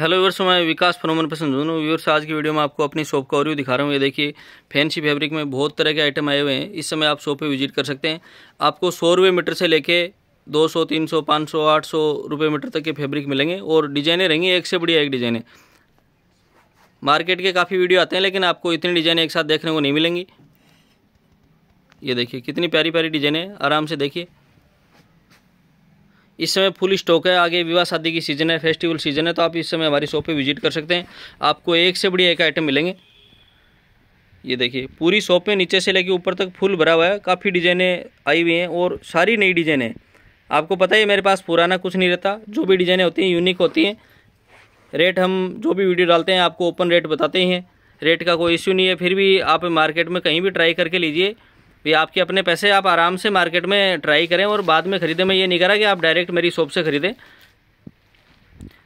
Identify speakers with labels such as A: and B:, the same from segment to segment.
A: hello व्यवर्स मैं विकास फनोमन पसंद हूँ व्यवर्स आज की वीडियो में आपको अपनी शॉप का ओरियो दिखा रहा हूँ ये देखिए फैंसी फैब्रिक में बहुत तरह के आइटम आए हुए हैं इस समय आप शॉप पे विजिट कर सकते हैं आपको सौ रुपये मीटर से लेके 200, 300, 500, 800 रुपये मीटर तक के फैब्रिक मिलेंगे और डिजाइने रहेंगी एक से बढ़िया एक डिजाइने मार्केट के काफ़ी वीडियो आते हैं लेकिन आपको इतनी डिजाइने एक साथ देखने को नहीं मिलेंगी ये देखिए कितनी प्यारी प्यारी डिजाइने आराम से देखिए इस समय फुल स्टॉक है आगे विवाह शादी की सीज़न है फेस्टिवल सीज़न है तो आप इस समय हमारी शॉप पे विजिट कर सकते हैं आपको एक से बढ़िया एक आइटम मिलेंगे ये देखिए पूरी शॉप में नीचे से लेके ऊपर तक फुल भरा हुआ है काफ़ी डिज़ाइनें आई हुई हैं और सारी नई डिज़ाइनें आपको पता ही मेरे पास पुराना कुछ नहीं रहता जो भी डिज़ाइनें होती हैं यूनिक होती हैं रेट हम जो भी वीडियो डालते हैं आपको ओपन रेट बताते ही हैं रेट का कोई इश्यू नहीं है फिर भी आप मार्केट में कहीं भी ट्राई करके लीजिए तो ये आपके अपने पैसे आप आराम से मार्केट में ट्राई करें और बाद में ख़रीदें मैं ये नहीं करा कि आप डायरेक्ट मेरी शॉप से ख़रीदें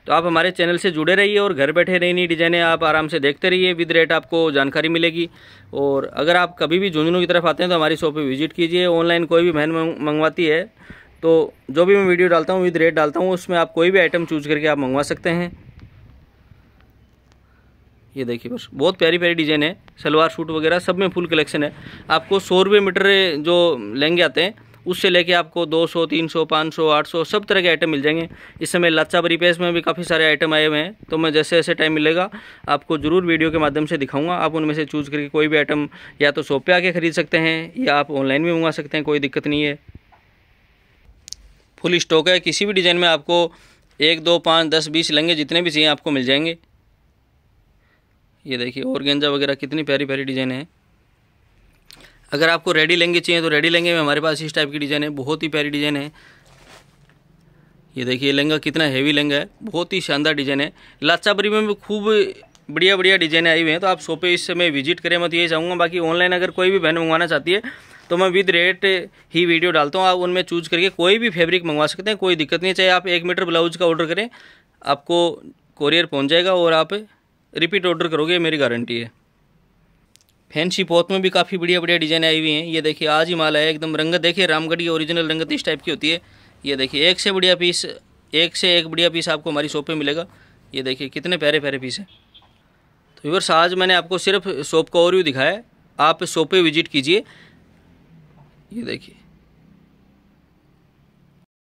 A: तो आप हमारे चैनल से जुड़े रहिए और घर बैठे नई नई डिज़ाइनें आप आराम से देखते रहिए विद रेट आपको जानकारी मिलेगी और अगर आप कभी भी झुंझुनू की तरफ आते हैं तो हमारी शॉप पर विजिट कीजिए ऑनलाइन कोई भी बहन मंगवाती है तो जो भी मैं वीडियो डालता हूँ विद रेट डालता हूँ उसमें आप कोई भी आइटम चूज करके आप मंगवा सकते हैं ये देखिए बस बहुत प्यारी प्यारी डिजाइन है सलवार सूट वगैरह सब में फुल कलेक्शन है आपको सौ रुपये मीटर जो लहंगे आते हैं उससे लेके आपको 200, 300, 500, 800 सब तरह के आइटम मिल जाएंगे इस समय लच्छा बरी पेस में भी काफ़ी सारे आइटम आए हुए हैं तो मैं जैसे जैसे टाइम मिलेगा आपको ज़रूर वीडियो के माध्यम से दिखाऊंगा आप उनमें से चूज़ करके कोई भी आइटम या तो शॉप पे आके ख़रीद सकते हैं या आप ऑनलाइन भी मंगा सकते हैं कोई दिक्कत नहीं है फुल स्टॉक है किसी भी डिज़ाइन में आपको एक दो पाँच दस बीस लेंगे जितने भी चाहिए आपको मिल जाएंगे ये देखिए और गेंजा वगैरह कितनी प्यारी प्यारी डिज़ाइन है अगर आपको रेडी लहंगे चाहिए तो रेडी लहंगे में हमारे पास इस टाइप की डिज़ाइन है बहुत ही प्यारी डिज़ाइन है ये देखिए लहंगा कितना हैवी लहंगा है बहुत ही शानदार डिज़ाइन है लाचाबरी में भी खूब बढ़िया बढ़िया डिज़ाइन आई हुई हैं तो आप सोपे इस समय विजिट करें मैं तो यही चाहूँगा बाकी ऑनलाइन अगर कोई भी बहन मंगवाना चाहती है तो मैं विद रेट ही वीडियो डालता हूँ आप उनमें चूज करके कोई भी फैब्रिक मंगवा सकते हैं कोई दिक्कत नहीं चाहे आप एक मीटर ब्लाउज का ऑर्डर करें आपको कोरियर पहुँच जाएगा और आप रिपीट ऑर्डर करोगे मेरी गारंटी है फैंसी पोत में भी काफ़ी बढ़िया बढ़िया डिज़ाइन आई हुई हैं ये देखिए आज ही माल है एकदम रंगत देखिए रामगढ़ी ओरिजिनल रंगत इस टाइप की होती है ये देखिए एक से बढ़िया पीस एक से एक बढ़िया पीस आपको हमारी शॉप पे मिलेगा ये देखिए कितने प्यारे प्यारे पीस हैं तो व्यवर्स आज मैंने आपको सिर्फ शॉप का ओवरव्यू दिखाया आप शॉप पर विजिट कीजिए ये देखिए